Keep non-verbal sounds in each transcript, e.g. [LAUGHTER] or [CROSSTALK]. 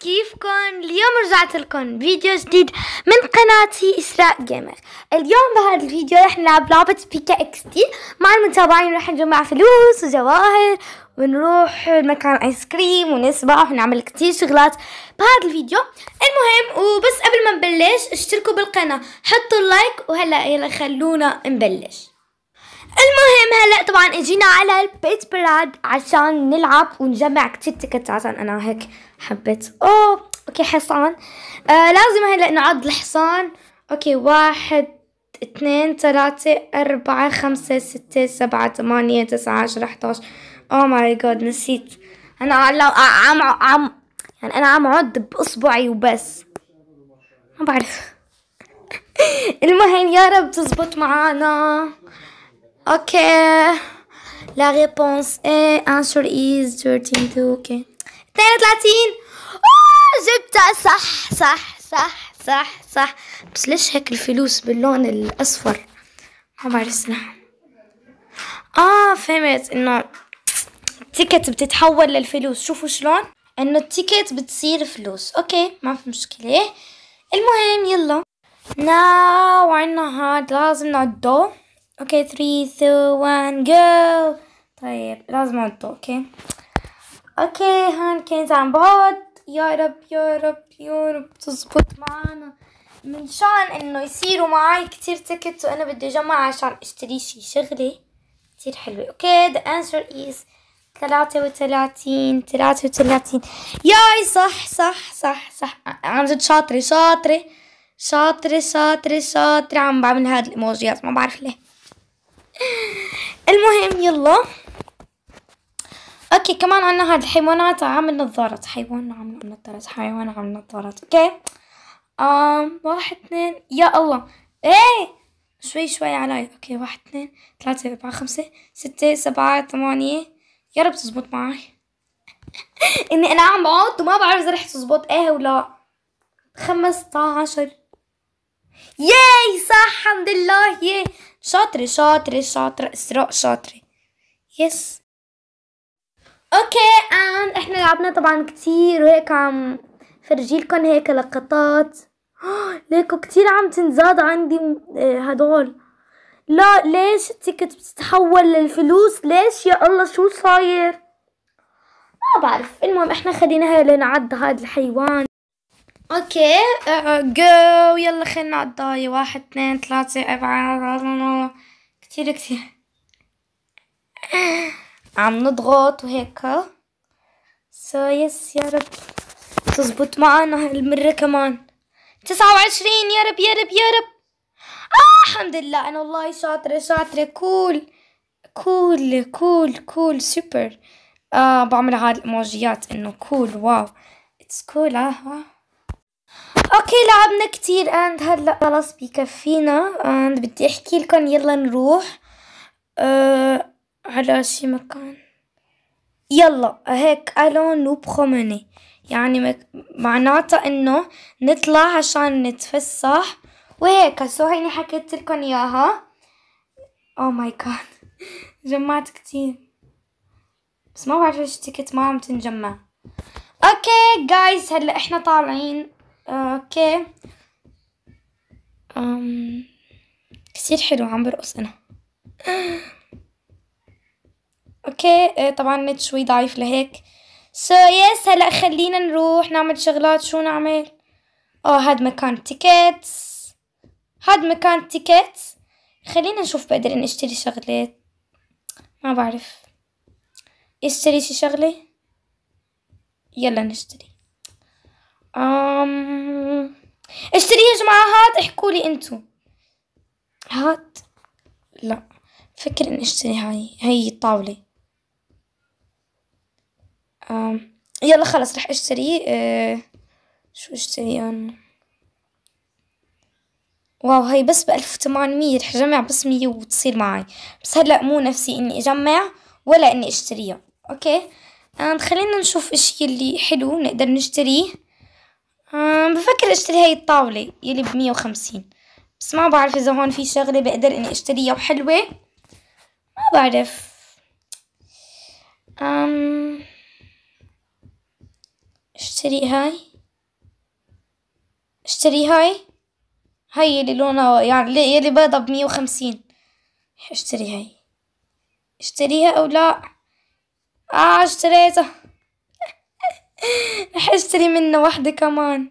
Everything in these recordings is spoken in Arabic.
كيفكن اليوم رجعت لكم فيديو جديد من قناتي اسراء جيمر اليوم بهذا الفيديو رح نلعب لعبة بيكا اكس تي مع المتابعين رح نجمع فلوس وجواهر ونروح مكان ايس كريم ونسبح ونعمل كتير شغلات بهذا الفيديو المهم وبس قبل ما نبلش اشتركوا بالقناة حطوا اللايك وهلا يلا خلونا نبلش المهم هلا طبعا اجينا على البيت براد عشان نلعب ونجمع كتير تكت عشان انا هيك حبيت اوه اوكي حصان آه لازم هلا نعد الحصان اوكي واحد اثنين ثلاثة أربعة خمسة ستة سبعة ثمانية تسعة عشرة 11 اوه ماي جاد نسيت انا عم عم يعني انا عم عد باصبعي وبس ما بعرف [LAUGHS] المهم يا رب تزبط معانا Ok. La réponse est answer is 32. Ok. 32. اوه جبتها صح صح صح صح صح بس ليش هيك الفلوس باللون الاصفر ما بعرف اسمها اه فهمت انه التيكت بتتحول للفلوس شوفوا شلون انه التيكت بتصير فلوس اوكي ما في مشكله المهم يلا ناو عندنا هاد لازم نعدو اوكي 3 2 1 جو طيب لازم انطوا اوكي اوكي هون كنت عم بقعد يا رب يا رب يا رب تزبط معانا من شان انه يصيروا معي كتير تكت وانا بدي اجمع عشان اشتري شي شغلة كتير حلوة اوكي the answer is 33 33 ياي صح صح صح صح عن جد شاطرة شاطرة شاطرة شاطرة شاطرة عم بعمل هاد الايموجيات ما بعرف ليه المهم يلا اوكي كمان عنا هاد الحيوانات عامل نظارة حيوان عامل نظارة حيوان عامل نظارة اوكي آم واحد اثنين يا الله ايه شوي شوي علي اوكي واحد اثنين ثلاثة اربعة خمسة ستة سبعة ثمانية يا رب تزبط معي [LAUGHS] اني انا عم بعض وما بعرف اذا رح تزبط ايه ولا خمسة عشر ياي صح الحمد لله ياي شاطرة شاطرة شاطرة إسراء شاطرة يس اوكي أن احنا لعبنا طبعا كتير وهيك عم فرجيلكن هيك لقطات [GASPS] ليكو كتير عم تنزاد عندي آه، هدول لا ليش التيكت بتتحول للفلوس ليش يا الله شو صاير ما بعرف المهم احنا خلينا لنعد هذا الحيوان اوكي آه، آه، جو يلا خلينا على واحد اثنين ثلاثة أربعة كتير كتير عم نضغط وهيك سو يس يا رب تزبط معنا هالمرة كمان تسعة وعشرين يا رب يا رب يا رب آه الحمد لله أنا والله شاطرة شاطرة كول كول كول كول سوبر آه بعمل هاي الإيموجيات إنه كول واو اتس كول اه واو آه. اوكي لعبنا كتير اند هلا خلاص بكفينا اند بدي احكي لكم يلا نروح أه على شي مكان يلا هيك الو نو بروموني يعني معناتها انه نطلع عشان نتفسح وهيك سو هيني حكيت لكم اياها او ماي جاد جمعت كتير بس ما بعرف ليش التيكت ما عم تنجمع اوكي جايز هلا احنا طالعين اوكي أم... كثير حلو عم برقص انا [GASPS] اوكي آه، طبعا النت شوي ضعيف لهيك سو so, يس yes. هلا خلينا نروح نعمل شغلات شو نعمل اه هاد مكان تيكتس هاد مكان تيكتس خلينا نشوف بقدر اني اشتري شغلات ما بعرف اشتري شي شغله يلا نشتري اشتري يا جماعة هات احكوا لي انتو هات لا فكر ان اشتري هاي هاي الطاولة أم... يلا خلص رح اشتري أه... شو اشتري انا واو هاي بس بألف 1800 رح جمع بس مية وتصير معي بس هلأ مو نفسي اني اجمع ولا اني اشتريها اوكي خلينا نشوف اشي اللي حلو نقدر نشتريه بفكر اشتري هاي الطاولة يلي بمية وخمسين بس ما بعرف اذا هون في شغلة بقدر اني اشتريها وحلوة ما بعرف أم اشتري هاي اشتري هاي هاي يلي لونها يعني يلي بيضة بمية وخمسين اشتري هاي اشتريها او لا اه اشتريتها رح اشتري منه واحدة كمان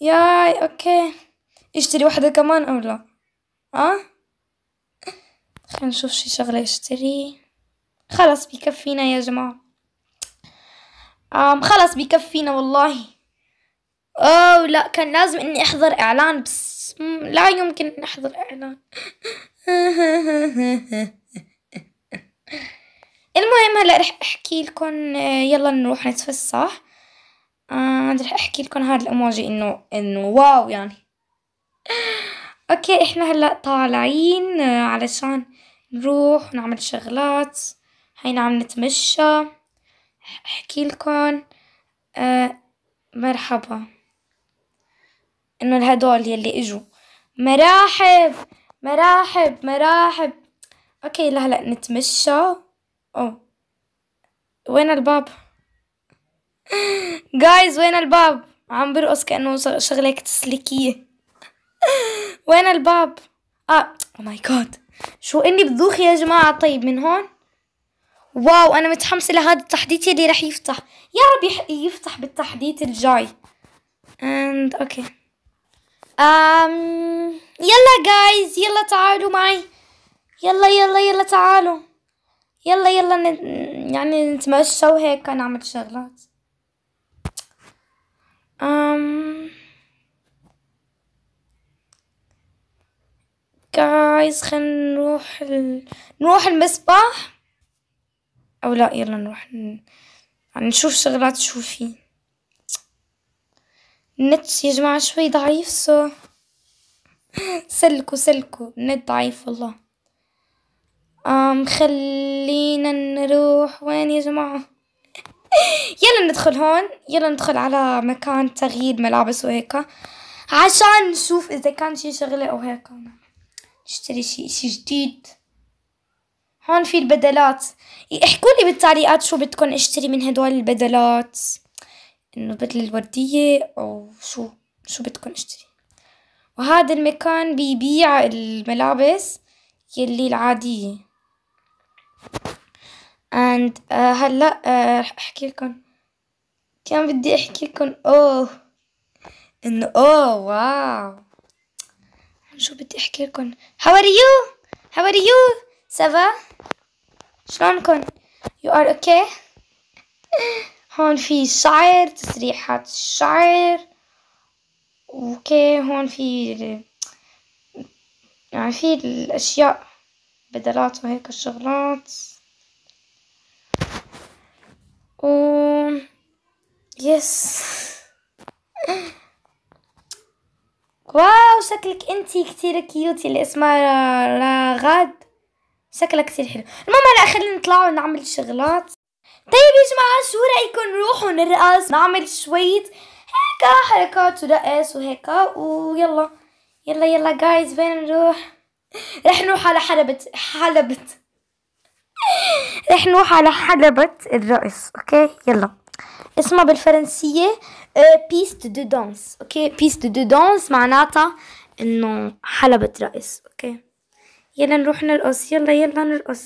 ياي اوكي اشتري واحدة كمان او لا اه خلينا نشوف شي شغلة اشتري خلص بكفينا يا جماعة آم خلص بكفينا والله اوه لا كان لازم اني احضر اعلان بس لا يمكن ان احضر اعلان [LAUGHS] المهم هلا رح احكي لكم آه، يلا نروح نتفسح آه رح احكي لكم هذا الاموجي انه انه واو يعني [LAUGHS] اوكي احنا هلا طالعين آه، علشان نروح ونعمل شغلات هينا عم نتمشى احكي لكم آه مرحبا انه هدول يلي اجوا مراحب مراحب مراحب اوكي لهلا نتمشى أوه وين الباب؟ جايز وين الباب؟ عم برقص كأنه شغلة هيك تسليكية وين الباب؟ اه او ماي جاد شو اني بذوخي يا جماعة طيب من هون؟ واو انا متحمسة لهذا التحديث يلي رح يفتح يا رب يفتح بالتحديث الجاي اند اوكي okay. أم... يلا جايز يلا تعالوا معي يلا يلا يلا تعالوا يلا يلا نت... يعني نتمشى وهيك نعمل شغلات أم... جايز خلينا نروح ال... نروح المسبح او لا يلا نروح ن... يعني نشوف شغلات شو في النت يا جماعة شوي ضعيف سو [LAUGHS] سلكوا سلكوا النت ضعيف والله أم خلينا نروح وين يا جماعة [LAUGHS] يلا ندخل هون يلا ندخل على مكان تغيير ملابس وهيك عشان نشوف اذا كان شي شغلة او هيك نشتري شي شي جديد هون في البدلات احكوا لي بالتعليقات شو بدكم اشتري من هدول البدلات انه بدل الوردية او شو شو بدكم اشتري وهذا المكان بيبيع الملابس يلي العادية اند آه، uh, هلا آه، رح احكي لكم كان بدي احكي لكم اوه انه اوه واو شو بدي احكي لكم هاو ار يو هاو ار يو سافا شلونكم يو ار اوكي هون في شعر تسريحات الشعر اوكي هون في يعني في الاشياء بدلات وهيك الشغلات و يس واو شكلك انتي كتير كيوتي اللي اسمها رغد شكلها كتير حلو المهم هلا خلينا نطلع ونعمل شغلات طيب يا جماعة شو رأيكم نروح ونرقص نعمل شوية هيك حركات ورقص وهيك ويلا يلا يلا جايز وين نروح رح نروح على حلبة حلبة رح نروح على حلبة الرقص اوكي يلا اسمها بالفرنسية بيست دو دانس اوكي بيست دو دانس معناتها انه حلبة رقص اوكي يلا نروح نرقص يلا يلا نرقص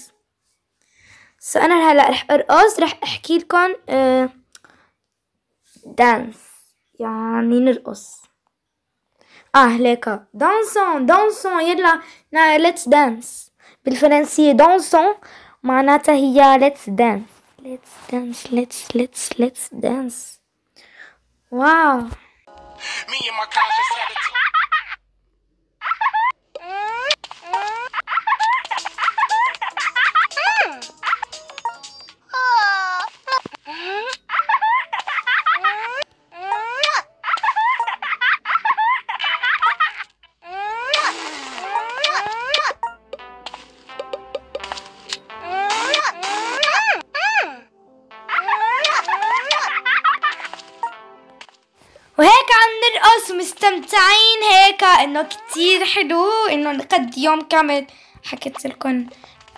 سو انا هلا رح ارقص رح احكي لكم دانس يعني نرقص Ah, les gars, dansons, dansons, il y a la, na, let's dance. Puis le financier, dansons, manata, il a, let's dance. Let's dance, let's, let's, let's dance. Wow. مستمتعين هيك انه كتير حلو انه نقد يوم كامل حكيت لكم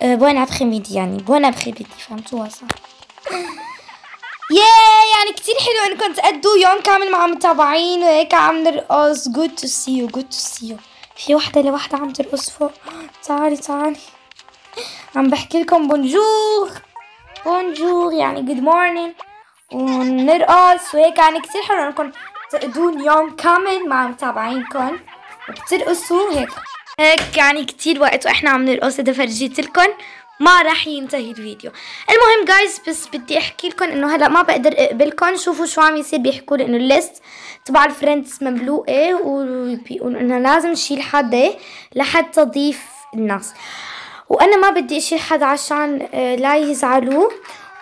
بوين ابخي ميدي يعني بوين ابخي ميدي فهمتوها صح ياي يعني كتير حلو انكم تقدوا يوم كامل مع متابعين وهيك عم نرقص جود تو سي يو جود تو سي يو في وحده لوحده عم ترقص فوق تعالي تعالي عم بحكي لكم بونجور بونجور يعني جود مورنينج ونرقص وهيك يعني كتير حلو انكم تقضون يوم كامل مع متابعينكم وبترقصوا هيك هيك يعني كتير وقت واحنا عم نرقص اذا فرجيتلكم ما راح ينتهي الفيديو المهم جايز بس بدي احكي لكم انه هلا ما بقدر اقبلكم شوفوا شو عم يصير بيحكوا لي انه الليست تبع الفريندز مملوءه وبيقولوا انه لازم شيل حدا لحتى تضيف الناس وانا ما بدي اشيل حدا عشان آه، لا يزعلوا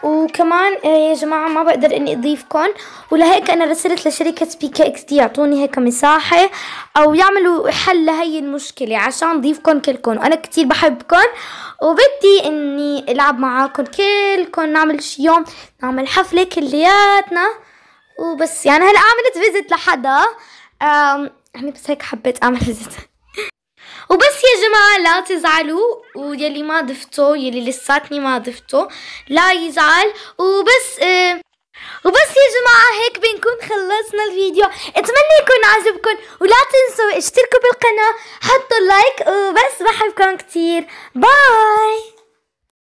وكمان آه، يا جماعة ما بقدر اني اضيفكم ولهيك انا رسلت لشركة كي اكس دي يعطوني هيك مساحة او يعملوا حل لهي المشكلة عشان ضيفكم كلكم وانا كتير بحبكم وبدي اني العب معاكم كلكم نعمل شي يوم نعمل حفلة كلياتنا وبس يعني هلا عملت فيزت لحدا يعني بس هيك حبيت اعمل فيزت وبس يا جماعة لا تزعلوا ويلي ما ضفته يلي لساتني ما ضفته لا يزعل وبس آه وبس يا جماعة هيك بنكون خلصنا الفيديو اتمنى يكون عجبكم ولا تنسوا اشتركوا بالقناة حطوا لايك وبس بحبكم كتير باي